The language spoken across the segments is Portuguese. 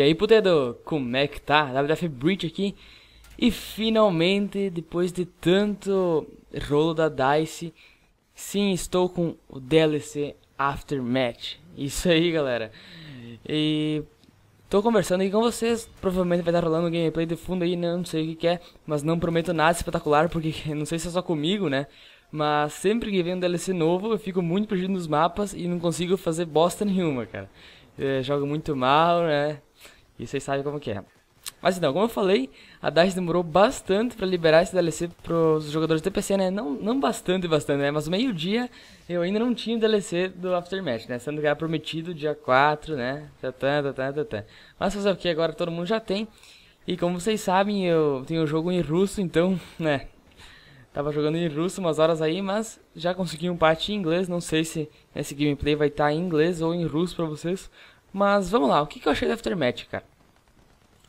E aí, putedo, como é que tá? WWF Bridge aqui. E finalmente, depois de tanto rolo da DICE, sim, estou com o DLC After Match. Isso aí, galera. E tô conversando aqui com vocês, provavelmente vai estar rolando um gameplay de fundo aí, né? não sei o que, que é, mas não prometo nada espetacular, porque não sei se é só comigo, né? Mas sempre que vem um DLC novo, eu fico muito perdido nos mapas e não consigo fazer bosta nenhuma, cara jogo é, joga muito mal, né? E vocês sabem como que é. Mas então, como eu falei, a DICE demorou bastante para liberar esse DLC pros jogadores do PC, né? Não, não bastante, bastante, né? Mas meio-dia eu ainda não tinha o DLC do Aftermath, né? Sendo que era prometido dia 4, né? Mas fazer o que agora todo mundo já tem. E como vocês sabem, eu tenho o jogo em russo, então, né? Tava jogando em russo umas horas aí, mas já consegui um empate em inglês. Não sei se esse gameplay vai estar tá em inglês ou em russo pra vocês. Mas vamos lá, o que, que eu achei do Aftermath, cara?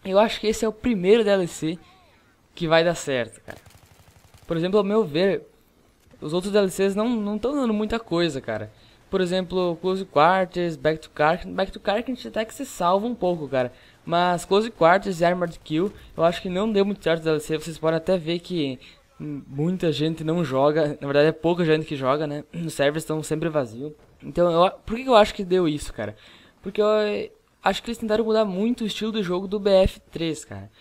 Eu acho que esse é o primeiro DLC que vai dar certo, cara. Por exemplo, ao meu ver, os outros DLCs não estão dando muita coisa, cara. Por exemplo, Close Quarters, Back to Car Back to gente até que se salva um pouco, cara. Mas Close Quarters e Armored Kill, eu acho que não deu muito certo o DLC. Vocês podem até ver que muita gente não joga. Na verdade, é pouca gente que joga, né? Os servers estão sempre vazios. Então, eu, por que eu acho que deu isso, cara? Porque eu eh, acho que eles tentaram mudar muito o estilo do jogo do BF3, cara.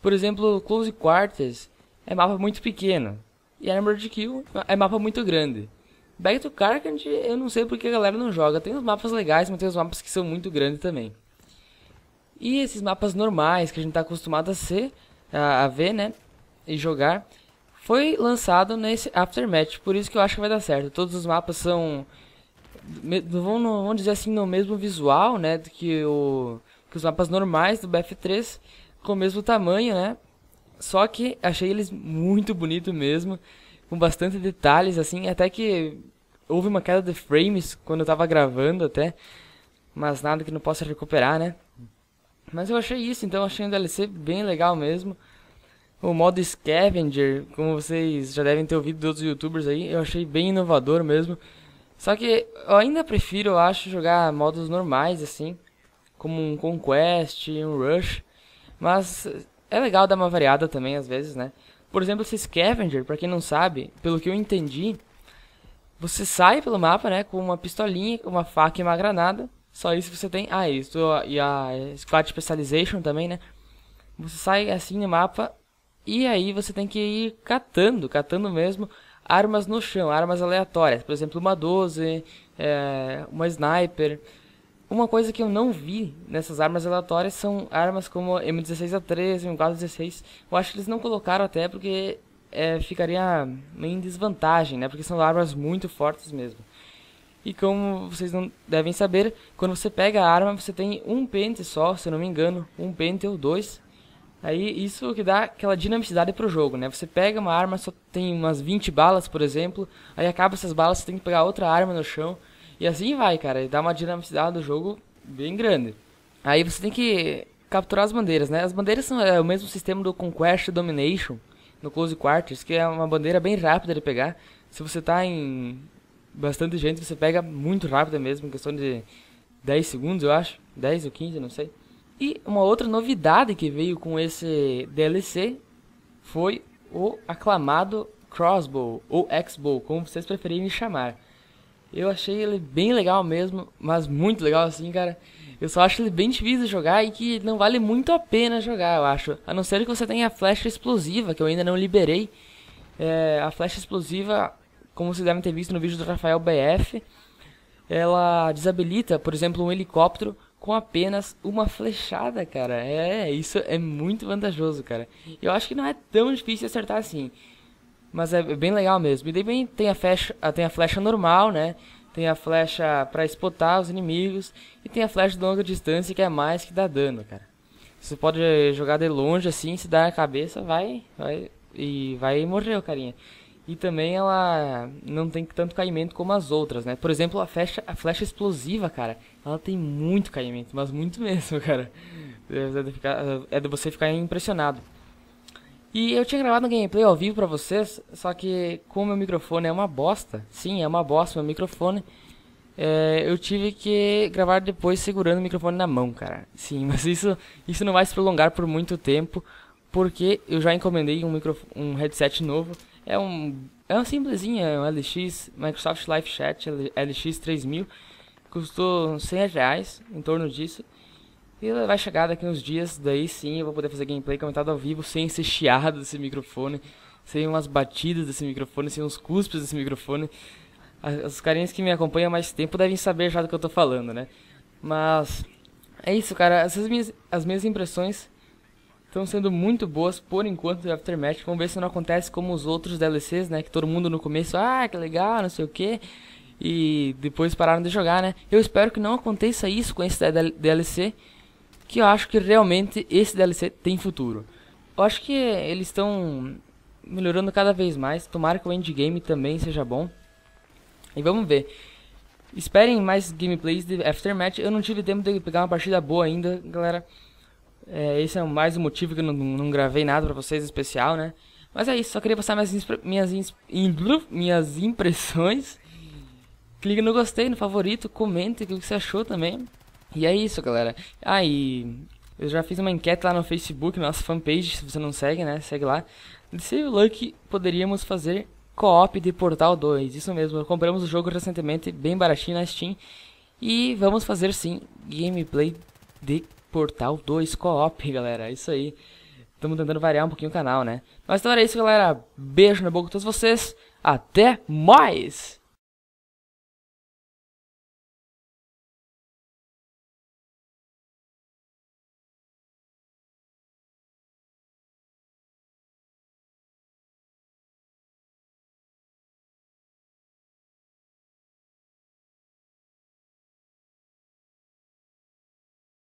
Por exemplo, Close Quarters é mapa muito pequeno. E Armored Kill é mapa muito grande. Back to Carcant, eu não sei porque a galera não joga. Tem os mapas legais, mas tem os mapas que são muito grandes também. E esses mapas normais que a gente está acostumado a ser, a, a ver, né? E jogar foi lançado nesse Aftermath, por isso que eu acho que vai dar certo. Todos os mapas são, vamos, dizer assim, no mesmo visual, né, do que, o, que os mapas normais do BF3, com o mesmo tamanho, né. Só que achei eles muito bonito mesmo, com bastante detalhes, assim, até que houve uma queda de frames quando eu tava gravando até, mas nada que não possa recuperar, né. Mas eu achei isso, então achei o DLC bem legal mesmo. O modo Scavenger, como vocês já devem ter ouvido de outros youtubers aí, eu achei bem inovador mesmo. Só que eu ainda prefiro, eu acho, jogar modos normais, assim, como um Conquest, um Rush. Mas é legal dar uma variada também, às vezes, né? Por exemplo, esse Scavenger, pra quem não sabe, pelo que eu entendi, você sai pelo mapa, né, com uma pistolinha, uma faca e uma granada. Só isso você tem. Ah, isso e a Squad Specialization também, né? Você sai assim no mapa e aí você tem que ir catando, catando mesmo, armas no chão, armas aleatórias. Por exemplo, uma 12, é, uma sniper. Uma coisa que eu não vi nessas armas aleatórias são armas como M16A3, M416. Eu acho que eles não colocaram até porque é, ficaria em desvantagem, né? Porque são armas muito fortes mesmo. E como vocês não devem saber, quando você pega a arma, você tem um pente só, se eu não me engano, um pente ou dois Aí isso que dá aquela dinamicidade pro jogo, né? Você pega uma arma, só tem umas 20 balas, por exemplo, aí acaba essas balas, você tem que pegar outra arma no chão, e assim vai, cara, e dá uma dinamicidade do jogo bem grande. Aí você tem que capturar as bandeiras, né? As bandeiras são é, o mesmo sistema do Conquest Domination, no Close Quarters, que é uma bandeira bem rápida de pegar. Se você tá em bastante gente, você pega muito rápido mesmo, em questão de 10 segundos, eu acho, 10 ou 15, não sei. E uma outra novidade que veio com esse DLC foi o aclamado Crossbow ou X-Bow, como vocês preferirem chamar. Eu achei ele bem legal mesmo, mas muito legal assim, cara. Eu só acho ele bem difícil de jogar e que não vale muito a pena jogar, eu acho. A não ser que você tenha a flecha explosiva, que eu ainda não liberei. É, a flecha explosiva, como vocês devem ter visto no vídeo do Rafael BF, ela desabilita, por exemplo, um helicóptero com apenas uma flechada, cara. É, é, isso é muito vantajoso, cara. Eu acho que não é tão difícil acertar assim. Mas é bem legal mesmo. E também tem a flecha, ah, tem a flecha normal, né? Tem a flecha para espotar os inimigos e tem a flecha de longa distância que é mais que dá dano, cara. Você pode eh, jogar de longe assim, se dar na cabeça, vai, vai e vai morrer morreu, carinha. E também ela não tem tanto caimento como as outras, né? Por exemplo, a flecha, a flecha explosiva, cara, ela tem muito caimento, mas muito mesmo, cara. É, é de, ficar, é de você ficar impressionado. E eu tinha gravado um gameplay ao vivo pra vocês, só que como meu microfone é uma bosta, sim, é uma bosta meu microfone, é, eu tive que gravar depois segurando o microfone na mão, cara. Sim, mas isso, isso não vai se prolongar por muito tempo, porque eu já encomendei um, micro, um headset novo. É um, é um simplesinho, é um LX, Microsoft Live Chat LX 3000, Custou 100 reais, em torno disso. E ela vai chegar daqui uns dias, daí sim eu vou poder fazer gameplay comentado ao vivo, sem ser chiado desse microfone, sem umas batidas desse microfone, sem uns cuspes desse microfone. As, os carinhas que me acompanham há mais tempo devem saber já do que eu tô falando, né? Mas é isso, cara. Essas minhas, as minhas impressões estão sendo muito boas por enquanto do Aftermath. Vamos ver se não acontece como os outros DLCs, né? Que todo mundo no começo, ah, que legal, não sei o que e depois pararam de jogar, né? Eu espero que não aconteça isso com esse DLC, que eu acho que realmente esse DLC tem futuro. Eu acho que eles estão melhorando cada vez mais, tomara que o endgame também seja bom. E vamos ver. Esperem mais gameplays de Aftermath, eu não tive tempo de pegar uma partida boa ainda, galera. É, esse é mais um motivo que eu não, não gravei nada pra vocês especial, né? Mas é isso, só queria passar minhas, minhas, minhas impressões clique no gostei, no favorito, comente o que você achou também. E é isso, galera. Ah, eu já fiz uma enquete lá no Facebook, nossa fanpage, se você não segue, né? Segue lá. Se o Lucky poderíamos fazer co-op de Portal 2. Isso mesmo, compramos o jogo recentemente, bem baratinho na Steam. E vamos fazer sim gameplay de Portal 2 co-op, galera. Isso aí. Estamos tentando variar um pouquinho o canal, né? Mas então era isso, galera. Beijo na boca de todos vocês. Até mais!